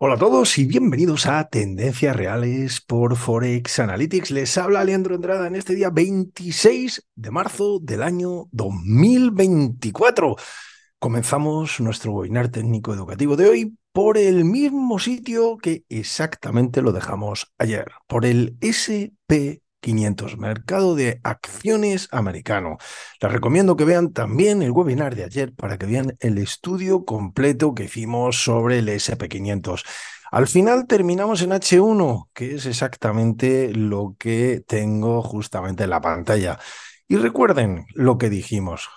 Hola a todos y bienvenidos a Tendencias Reales por Forex Analytics. Les habla Leandro Entrada en este día 26 de marzo del año 2024. Comenzamos nuestro webinar técnico educativo de hoy por el mismo sitio que exactamente lo dejamos ayer, por el SP 500, mercado de acciones americano. Les recomiendo que vean también el webinar de ayer para que vean el estudio completo que hicimos sobre el SP500. Al final terminamos en H1, que es exactamente lo que tengo justamente en la pantalla. Y recuerden lo que dijimos,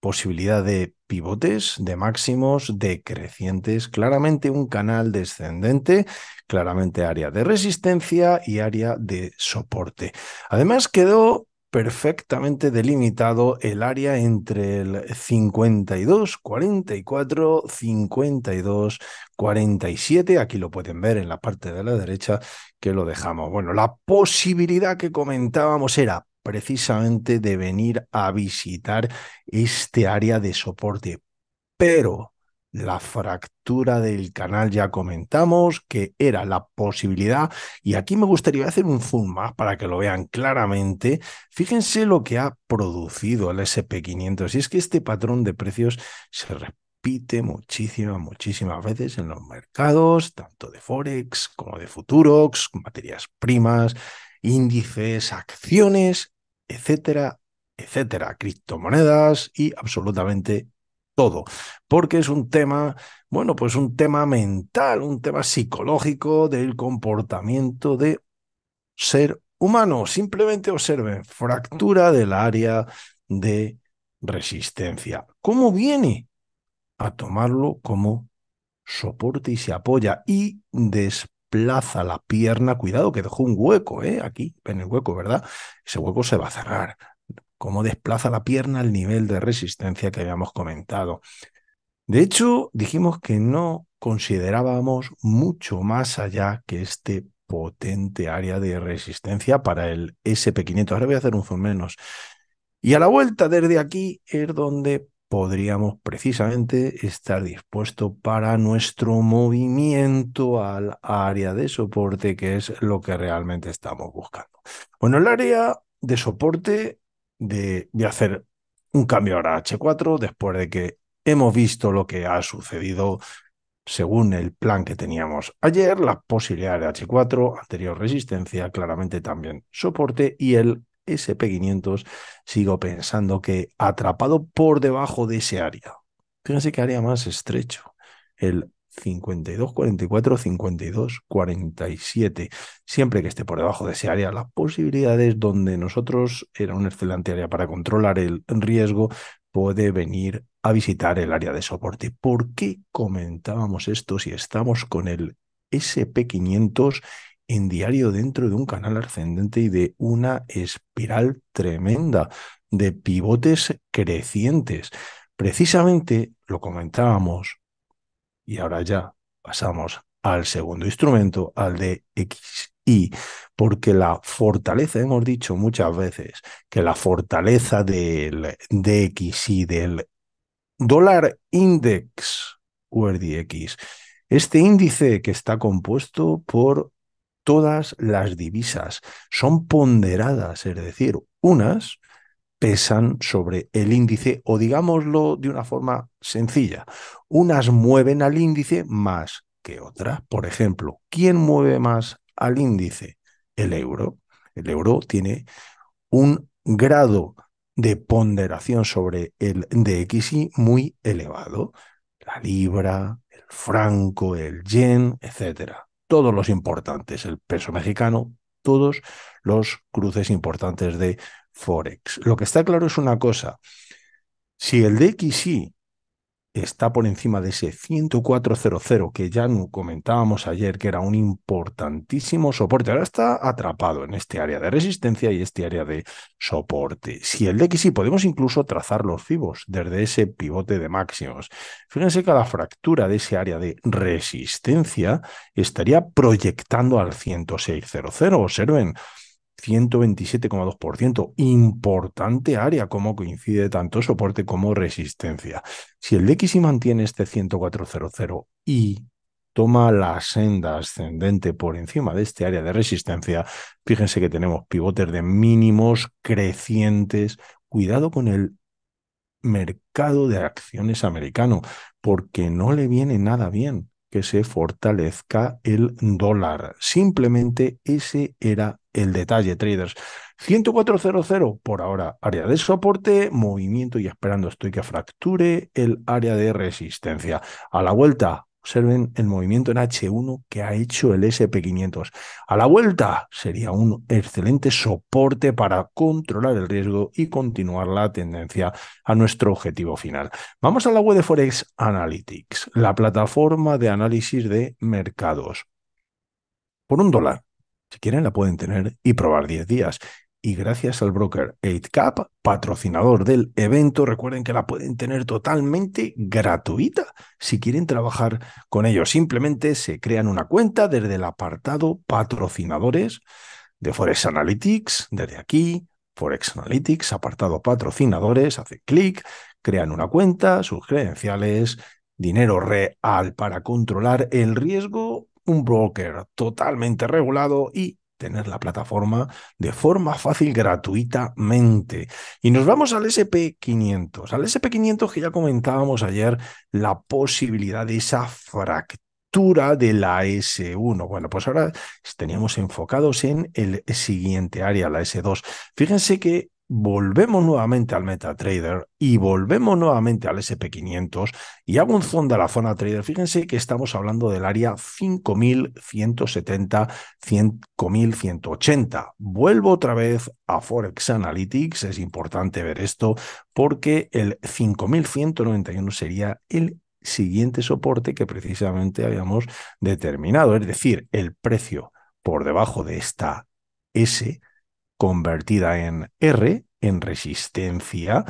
posibilidad de pivotes de máximos decrecientes, claramente un canal descendente, claramente área de resistencia y área de soporte. Además quedó perfectamente delimitado el área entre el 52, 44, 52, 47. Aquí lo pueden ver en la parte de la derecha que lo dejamos. Bueno, la posibilidad que comentábamos era precisamente de venir a visitar este área de soporte. Pero la fractura del canal ya comentamos que era la posibilidad y aquí me gustaría hacer un zoom más para que lo vean claramente. Fíjense lo que ha producido el SP500 y es que este patrón de precios se repite muchísimas, muchísimas veces en los mercados, tanto de Forex como de futuros, materias primas, índices, acciones etcétera, etcétera, criptomonedas y absolutamente todo, porque es un tema, bueno, pues un tema mental, un tema psicológico del comportamiento de ser humano. Simplemente observen, fractura del área de resistencia. ¿Cómo viene? A tomarlo como soporte y se apoya y después desplaza la pierna, cuidado que dejó un hueco, ¿eh? Aquí, en el hueco, ¿verdad? Ese hueco se va a cerrar. Cómo desplaza la pierna el nivel de resistencia que habíamos comentado. De hecho, dijimos que no considerábamos mucho más allá que este potente área de resistencia para el SP500. Ahora voy a hacer un zoom menos. Y a la vuelta desde aquí es donde podríamos precisamente estar dispuesto para nuestro movimiento al área de soporte, que es lo que realmente estamos buscando. Bueno, el área de soporte de, de hacer un cambio ahora a H4 después de que hemos visto lo que ha sucedido según el plan que teníamos ayer, las posibilidades de H4, anterior resistencia, claramente también soporte y el SP500, sigo pensando que atrapado por debajo de ese área. Fíjense qué área más estrecho. El 5244, 5247. Siempre que esté por debajo de ese área, las posibilidades donde nosotros era un excelente área para controlar el riesgo, puede venir a visitar el área de soporte. ¿Por qué comentábamos esto si estamos con el SP500 en diario dentro de un canal ascendente y de una espiral tremenda de pivotes crecientes. Precisamente lo comentábamos y ahora ya pasamos al segundo instrumento, al de y porque la fortaleza, hemos dicho muchas veces que la fortaleza del DXI, del dólar index URDX, este índice que está compuesto por todas las divisas son ponderadas, es decir, unas pesan sobre el índice o digámoslo de una forma sencilla, unas mueven al índice más que otras. Por ejemplo, ¿quién mueve más al índice? El euro. El euro tiene un grado de ponderación sobre el DXY muy elevado. La libra, el franco, el yen, etcétera todos los importantes, el peso mexicano, todos los cruces importantes de Forex. Lo que está claro es una cosa, si el DXY está por encima de ese 104.00 que ya comentábamos ayer, que era un importantísimo soporte. Ahora está atrapado en este área de resistencia y este área de soporte. Si el DXY podemos incluso trazar los fibos desde ese pivote de máximos. Fíjense que la fractura de ese área de resistencia estaría proyectando al 106.00. Observen, 127,2%. Importante área, como coincide tanto soporte como resistencia. Si el DXI mantiene este 104,00 y toma la senda ascendente por encima de este área de resistencia, fíjense que tenemos pivotes de mínimos crecientes. Cuidado con el mercado de acciones americano, porque no le viene nada bien que se fortalezca el dólar. Simplemente ese era el detalle, traders. 104.00 por ahora, área de soporte, movimiento y esperando estoy que fracture el área de resistencia. A la vuelta, Observen el movimiento en H1 que ha hecho el SP500. A la vuelta sería un excelente soporte para controlar el riesgo y continuar la tendencia a nuestro objetivo final. Vamos a la web de Forex Analytics, la plataforma de análisis de mercados. Por un dólar, si quieren, la pueden tener y probar 10 días y gracias al broker 8cap, patrocinador del evento. Recuerden que la pueden tener totalmente gratuita si quieren trabajar con ellos. Simplemente se crean una cuenta desde el apartado patrocinadores de Forex Analytics, desde aquí, Forex Analytics, apartado patrocinadores, hace clic, crean una cuenta, sus credenciales, dinero real para controlar el riesgo, un broker totalmente regulado y tener la plataforma de forma fácil gratuitamente. Y nos vamos al SP500. Al SP500 que ya comentábamos ayer la posibilidad de esa fractura de la S1. Bueno, pues ahora teníamos enfocados en el siguiente área, la S2. Fíjense que volvemos nuevamente al MetaTrader y volvemos nuevamente al SP500 y hago un zoom de la zona trader. Fíjense que estamos hablando del área 5170, 5180. Vuelvo otra vez a Forex Analytics, es importante ver esto porque el 5191 sería el siguiente soporte que precisamente habíamos determinado, es decir, el precio por debajo de esta S convertida en R, en resistencia,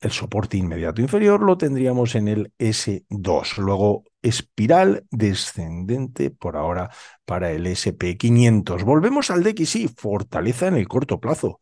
el soporte inmediato inferior lo tendríamos en el S2. Luego espiral descendente por ahora para el SP500. Volvemos al DXI. fortaleza en el corto plazo.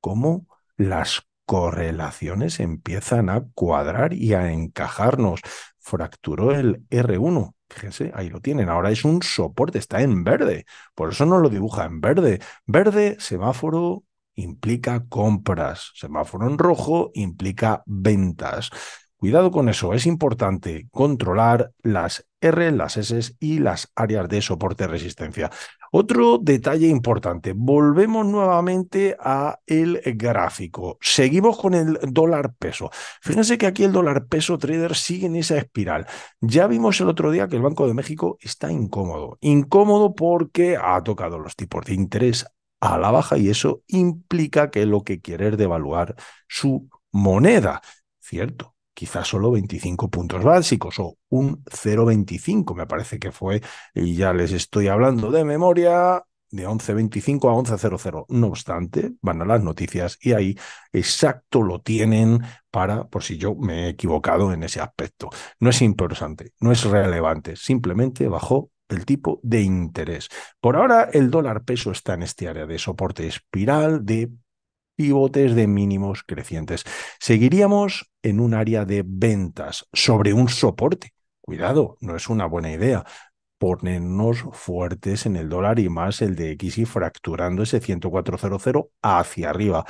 ¿Cómo las correlaciones empiezan a cuadrar y a encajarnos? Fracturó el R1, Fíjense, ahí lo tienen. Ahora es un soporte, está en verde. Por eso no lo dibuja en verde. Verde, semáforo, implica compras. Semáforo en rojo implica ventas. Cuidado con eso, es importante controlar las R, las S y las áreas de soporte resistencia. Otro detalle importante, volvemos nuevamente a el gráfico. Seguimos con el dólar peso. Fíjense que aquí el dólar peso trader sigue en esa espiral. Ya vimos el otro día que el Banco de México está incómodo, incómodo porque ha tocado los tipos de interés a la baja y eso implica que lo que quiere es devaluar su moneda. Cierto, quizás solo 25 puntos básicos o un 0,25 me parece que fue, y ya les estoy hablando de memoria, de 11.25 a 11.00. No obstante, van a las noticias y ahí exacto lo tienen para, por si yo me he equivocado en ese aspecto. No es importante, no es relevante, simplemente bajó el tipo de interés. Por ahora el dólar peso está en este área de soporte espiral de pivotes de mínimos crecientes. Seguiríamos en un área de ventas sobre un soporte. Cuidado, no es una buena idea ponernos fuertes en el dólar y más el de y fracturando ese 104.00 hacia arriba.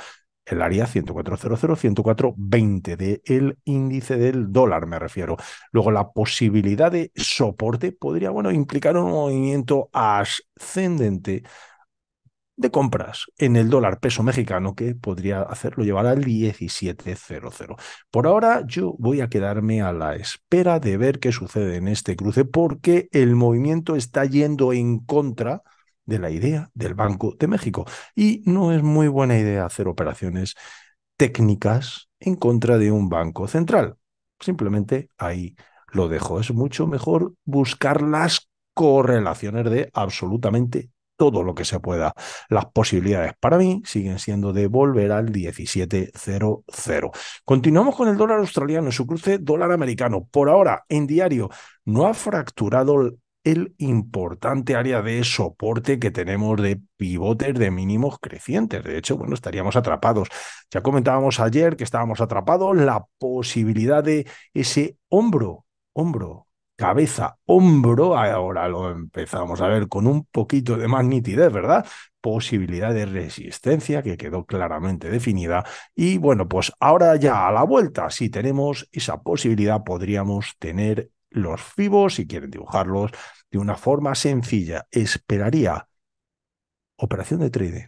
El área 104.00, 104.20 del índice del dólar, me refiero. Luego, la posibilidad de soporte podría, bueno, implicar un movimiento ascendente de compras en el dólar peso mexicano que podría hacerlo llevar al 17.00. Por ahora yo voy a quedarme a la espera de ver qué sucede en este cruce porque el movimiento está yendo en contra de la idea del Banco de México y no es muy buena idea hacer operaciones técnicas en contra de un banco central. Simplemente ahí lo dejo. Es mucho mejor buscar las correlaciones de absolutamente todo lo que se pueda. Las posibilidades para mí siguen siendo de volver al 17.00. Continuamos con el dólar australiano en su cruce dólar americano. Por ahora, en diario, no ha fracturado el importante área de soporte que tenemos de pivotes de mínimos crecientes. De hecho, bueno, estaríamos atrapados. Ya comentábamos ayer que estábamos atrapados la posibilidad de ese hombro, hombro cabeza, hombro, ahora lo empezamos a ver con un poquito de más nitidez, ¿verdad? posibilidad de resistencia que quedó claramente definida. Y bueno, pues ahora ya a la vuelta, si tenemos esa posibilidad, podríamos tener los fibos, si quieren dibujarlos, de una forma sencilla. Esperaría operación de trading.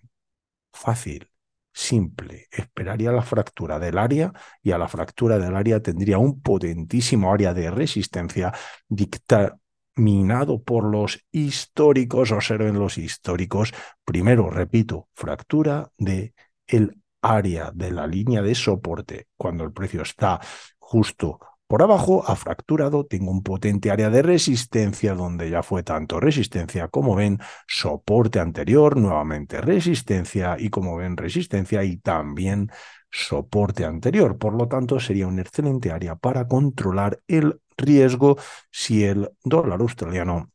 Fácil, simple. Esperaría la fractura del área y a la fractura del área tendría un potentísimo área de resistencia dictaminado por los históricos, observen los históricos, primero, repito, fractura de el área de la línea de soporte cuando el precio está justo por abajo ha fracturado, tengo un potente área de resistencia donde ya fue tanto resistencia como ven, soporte anterior, nuevamente resistencia y como ven resistencia y también soporte anterior. Por lo tanto, sería un excelente área para controlar el riesgo si el dólar australiano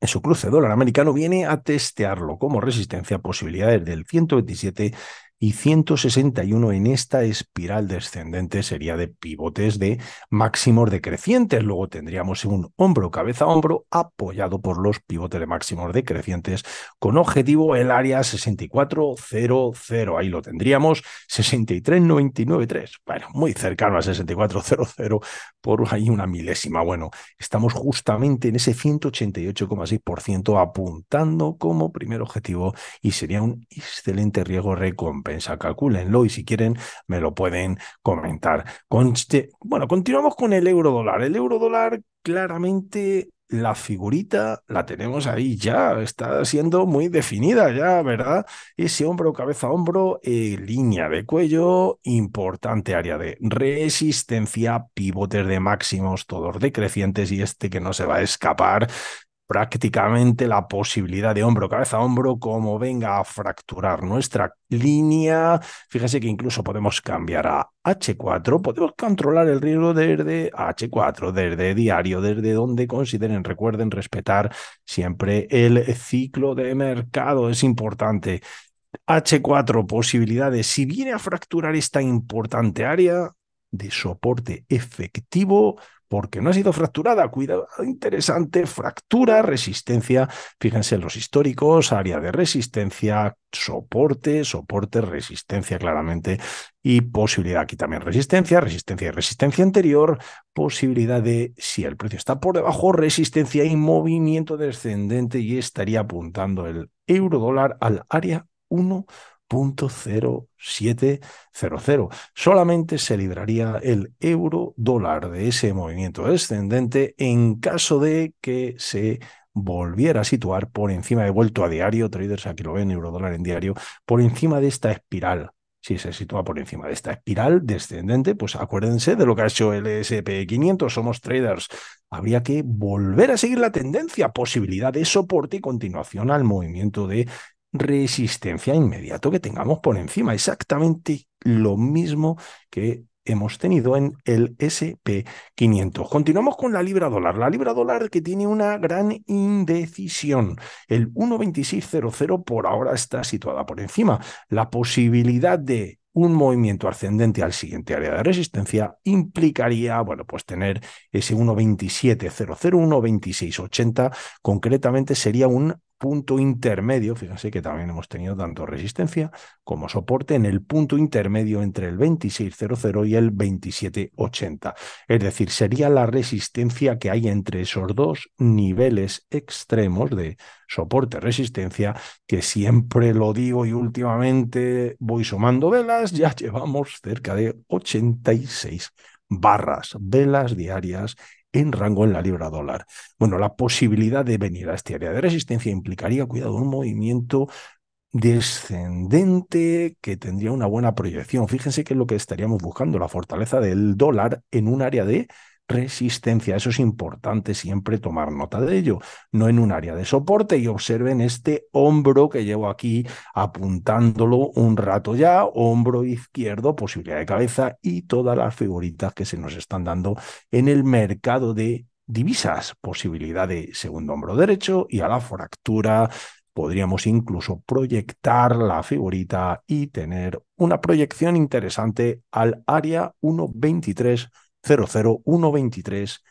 en su cruce dólar americano viene a testearlo como resistencia posibilidades del 127 y 161 en esta espiral descendente sería de pivotes de máximos decrecientes. Luego tendríamos un hombro, cabeza, hombro apoyado por los pivotes de máximos decrecientes con objetivo el área 6400. Ahí lo tendríamos, 63993. Bueno, muy cercano a 6400 por ahí una milésima. Bueno, estamos justamente en ese 188,6% apuntando como primer objetivo y sería un excelente riesgo recompensa prensa, calcúlenlo y si quieren me lo pueden comentar. Conste, bueno, continuamos con el euro dólar. El euro dólar claramente la figurita la tenemos ahí ya, está siendo muy definida ya, ¿verdad? Ese hombro, cabeza, hombro, eh, línea de cuello, importante área de resistencia, pivotes de máximos, todos decrecientes y este que no se va a escapar prácticamente la posibilidad de hombro, cabeza, hombro, como venga a fracturar nuestra línea. Fíjese que incluso podemos cambiar a H4, podemos controlar el riesgo desde H4, desde diario, desde donde consideren. Recuerden respetar siempre el ciclo de mercado, es importante. H4, posibilidades. Si viene a fracturar esta importante área de soporte efectivo, porque no ha sido fracturada. Cuidado, interesante, fractura, resistencia. Fíjense en los históricos, área de resistencia, soporte, soporte, resistencia claramente y posibilidad aquí también resistencia, resistencia y resistencia anterior, posibilidad de si el precio está por debajo, resistencia y movimiento descendente y estaría apuntando el euro dólar al área 1 0,0700. Solamente se libraría el euro dólar de ese movimiento descendente en caso de que se volviera a situar por encima de vuelto a diario, traders aquí lo ven, euro dólar en diario, por encima de esta espiral si se sitúa por encima de esta espiral descendente, pues acuérdense de lo que ha hecho el SP500, somos traders. Habría que volver a seguir la tendencia, posibilidad de soporte y continuación al movimiento de resistencia inmediato que tengamos por encima. Exactamente lo mismo que hemos tenido en el SP500. Continuamos con la libra dólar. La libra dólar que tiene una gran indecisión. El 1,2600 por ahora está situada por encima. La posibilidad de un movimiento ascendente al siguiente área de resistencia implicaría, bueno, pues tener ese 1.2700 1.2680 concretamente sería un punto intermedio, fíjense que también hemos tenido tanto resistencia como soporte en el punto intermedio entre el 2600 y el 2780. Es decir, sería la resistencia que hay entre esos dos niveles extremos de soporte-resistencia, que siempre lo digo y últimamente voy sumando velas, ya llevamos cerca de 86 barras, velas diarias en rango en la libra dólar. Bueno, la posibilidad de venir a este área de resistencia implicaría, cuidado, un movimiento descendente que tendría una buena proyección. Fíjense que es lo que estaríamos buscando, la fortaleza del dólar en un área de resistencia. Eso es importante siempre tomar nota de ello, no en un área de soporte. Y observen este hombro que llevo aquí apuntándolo un rato ya, hombro izquierdo, posibilidad de cabeza y todas las figuritas que se nos están dando en el mercado de divisas, posibilidad de segundo hombro derecho y a la fractura podríamos incluso proyectar la figurita y tener una proyección interesante al área 123 00123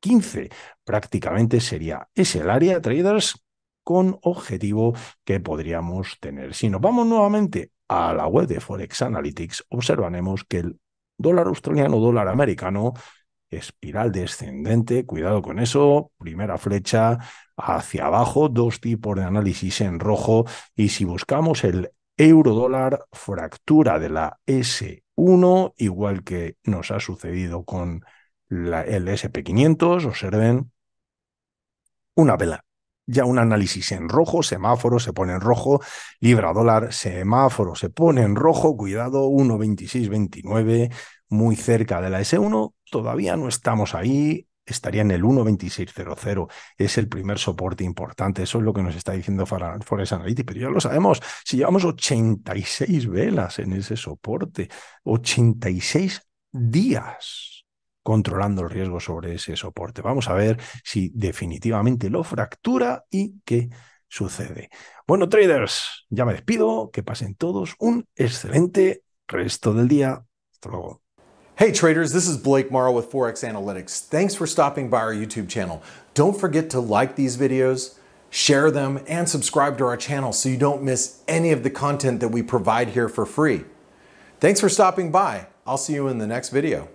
15. Prácticamente sería ese el área traders con objetivo que podríamos tener. Si nos vamos nuevamente a la web de Forex Analytics, observaremos que el dólar australiano, dólar americano, espiral descendente, cuidado con eso, primera flecha hacia abajo, dos tipos de análisis en rojo y si buscamos el euro dólar, fractura de la S uno igual que nos ha sucedido con la, el SP500, observen una vela. Ya un análisis en rojo, semáforo se pone en rojo, libra dólar, semáforo se pone en rojo, cuidado, 1,2629, muy cerca de la S1, todavía no estamos ahí, estaría en el 1.2600. Es el primer soporte importante. Eso es lo que nos está diciendo Forex Analytics. Pero ya lo sabemos. Si llevamos 86 velas en ese soporte, 86 días controlando el riesgo sobre ese soporte. Vamos a ver si definitivamente lo fractura y qué sucede. Bueno, traders, ya me despido. Que pasen todos un excelente resto del día. Hasta luego. Hey traders, this is Blake Morrow with Forex Analytics. Thanks for stopping by our YouTube channel. Don't forget to like these videos, share them, and subscribe to our channel so you don't miss any of the content that we provide here for free. Thanks for stopping by. I'll see you in the next video.